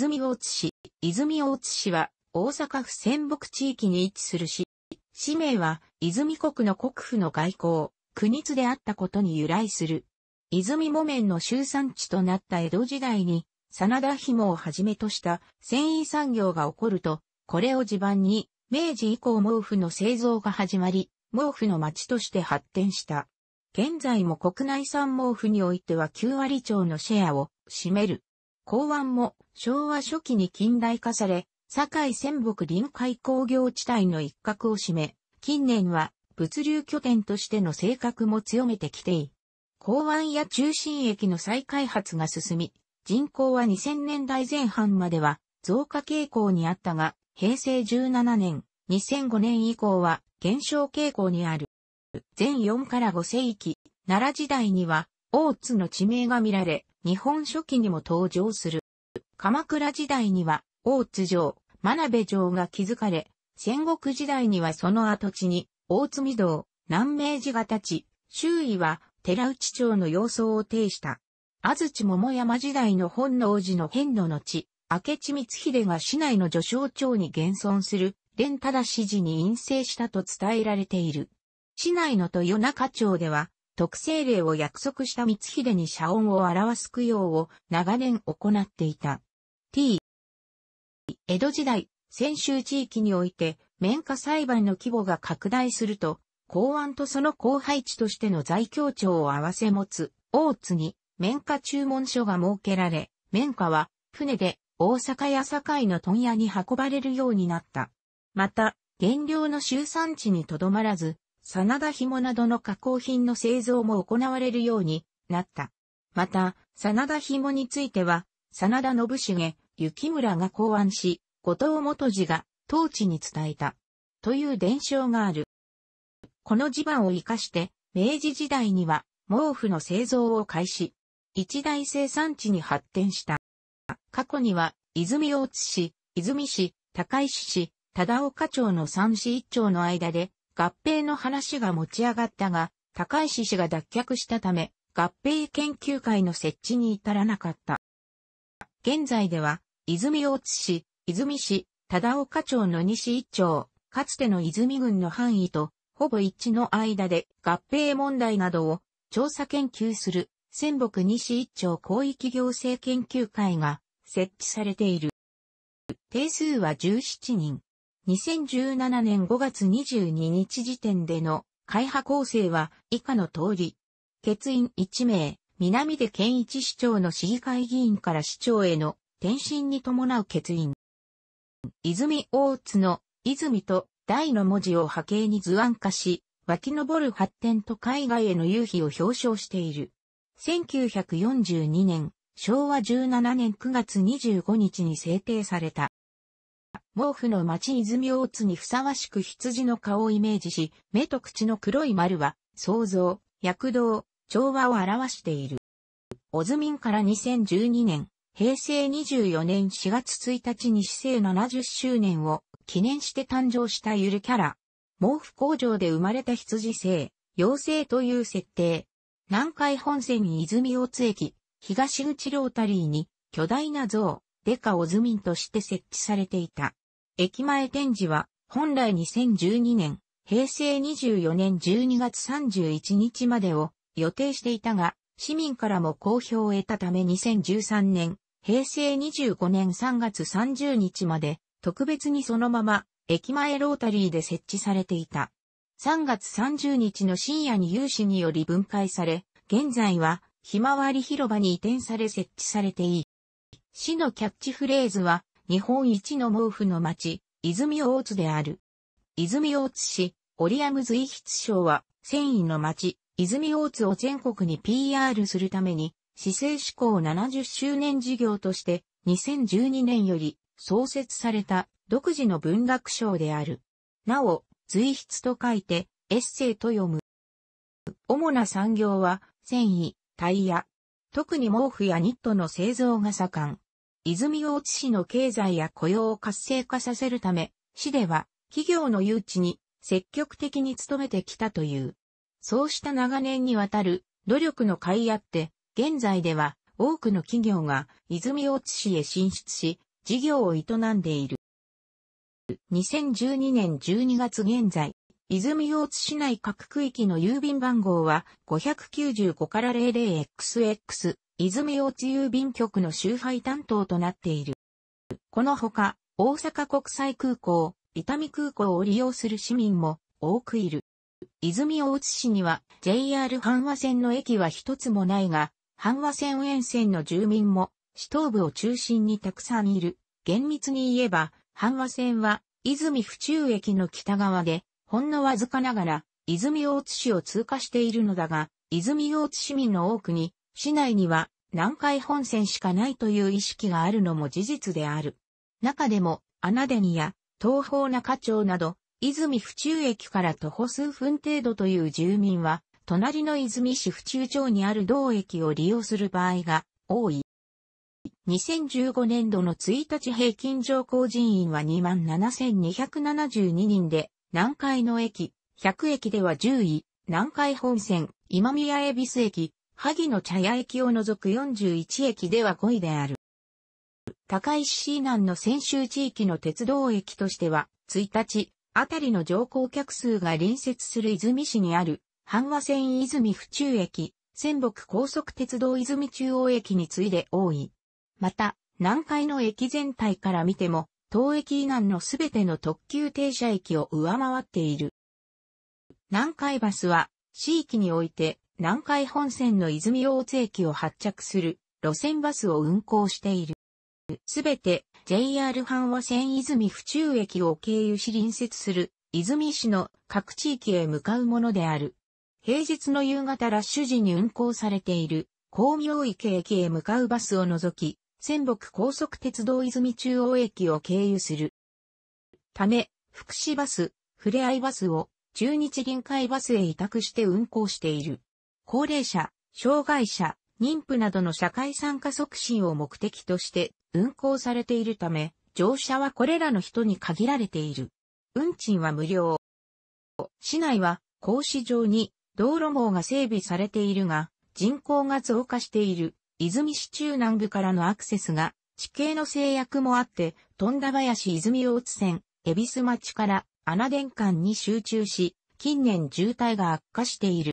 泉大津市。泉大津市は大阪府仙北地域に位置する市。市名は泉国の国府の外交、国津であったことに由来する。泉木綿の集産地となった江戸時代に、真田紐をはじめとした繊維産業が起こると、これを地盤に、明治以降毛布の製造が始まり、毛布の町として発展した。現在も国内産毛布においては9割超のシェアを占める。港湾も昭和初期に近代化され、堺仙北臨海工業地帯の一角を占め、近年は物流拠点としての性格も強めてきている。港湾や中心駅の再開発が進み、人口は2000年代前半までは増加傾向にあったが、平成17年、2005年以降は減少傾向にある。全4から5世紀、奈良時代には、大津の地名が見られ、日本書紀にも登場する。鎌倉時代には、大津城、真鍋城が築かれ、戦国時代にはその跡地に、大津御堂、南明寺が立ち、周囲は寺内町の様相を呈した。安土桃山時代の本能寺の変の後、明智光秀が市内の序章町に現存する、連忠氏に陰性したと伝えられている。市内の豊中町では、特性例を約束した光秀に社音を表す供養を長年行っていた。t 江戸時代、先州地域において、免火裁判の規模が拡大すると、公安とその後輩地としての在京庁を合わせ持つ、大津に、免火注文書が設けられ、免火は、船で、大阪や堺の問屋に運ばれるようになった。また、原料の集産地にとどまらず、真田紐などの加工品の製造も行われるようになった。また、真田紐については、真田信繁、雪村が考案し、後藤元次が当地に伝えた。という伝承がある。この地盤を活かして、明治時代には毛布の製造を開始。一大生産地に発展した。過去には、泉大津市、泉市、高石市、忠岡町の三市一町の間で、合併の話が持ち上がったが、高石氏が脱却したため、合併研究会の設置に至らなかった。現在では、泉大津市、泉市、忠岡町の西一町、かつての泉郡の範囲と、ほぼ一致の間で合併問題などを調査研究する、仙北西一町広域行政研究会が設置されている。定数は17人。2017年5月22日時点での会派構成は以下の通り、欠員1名、南出健一市長の市議会議員から市長への転身に伴う欠員。泉大津の泉と大の文字を波形に図案化し、湧き上る発展と海外への夕日を表彰している。1942年、昭和17年9月25日に制定された。毛布の町泉大津にふさわしく羊の顔をイメージし、目と口の黒い丸は、創造、躍動、調和を表している。オズミンから2012年、平成24年4月1日に市政70周年を記念して誕生したゆるキャラ。毛布工場で生まれた羊星、妖精という設定。南海本線泉大津駅、東口ロータリーに巨大な像、デカオズミンとして設置されていた。駅前展示は、本来2012年、平成24年12月31日までを予定していたが、市民からも好評を得たため2013年、平成25年3月30日まで、特別にそのまま、駅前ロータリーで設置されていた。3月30日の深夜に有志により分解され、現在は、ひまわり広場に移転され設置されていい。市のキャッチフレーズは、日本一の毛布の町、泉大津である。泉大津市、オリアム随筆賞は、繊維の町、泉大津を全国に PR するために、市政志向70周年事業として、2012年より創設された独自の文学賞である。なお、随筆と書いて、エッセイと読む。主な産業は、繊維、タイヤ。特に毛布やニットの製造が盛ん。泉大津市の経済や雇用を活性化させるため、市では企業の誘致に積極的に努めてきたという。そうした長年にわたる努力の甲斐あって、現在では多くの企業が泉大津市へ進出し、事業を営んでいる。2012年12月現在、泉大津市内各区域の郵便番号は595から 00XX、泉大津郵便局の周配担当となっている。このほか、大阪国際空港、伊丹空港を利用する市民も多くいる。泉大津市には JR 阪和線の駅は一つもないが、阪和線沿線の住民も、市東部を中心にたくさんいる。厳密に言えば、阪和線は、泉府中駅の北側で、ほんのわずかながら、泉大津市を通過しているのだが、泉大津市民の多くに、市内には南海本線しかないという意識があるのも事実である。中でも、穴ニや東方中町など、泉府中駅から徒歩数分程度という住民は、隣の泉市府中町にある同駅を利用する場合が多い。2015年度の1日平均乗降人員は27,272人で、南海の駅、100駅では10位、南海本線、今宮恵比寿駅、萩野茶屋駅を除く41駅では5位である。高石市南の先州地域の鉄道駅としては、1日、あたりの乗降客数が隣接する泉市にある、阪和線泉府中駅、仙北高速鉄道泉中央駅に次いで多い。また、南海の駅全体から見ても、当駅以南のすべての特急停車駅を上回っている。南海バスは、地域において南海本線の泉大津駅を発着する路線バスを運行している。すべて JR 阪和線泉府中駅を経由し隣接する泉市の各地域へ向かうものである。平日の夕方ラッシュ時に運行されている光明池駅へ向かうバスを除き、仙北高速鉄道泉中央駅を経由する。ため、福祉バス、ふれあいバスを中日臨海バスへ委託して運行している。高齢者、障害者、妊婦などの社会参加促進を目的として運行されているため、乗車はこれらの人に限られている。運賃は無料。市内は、格子状に道路網が整備されているが、人口が増加している、泉市中南部からのアクセスが、地形の制約もあって、富田林泉大津線、恵比寿町から、穴田間に集中し、近年渋滞が悪化している。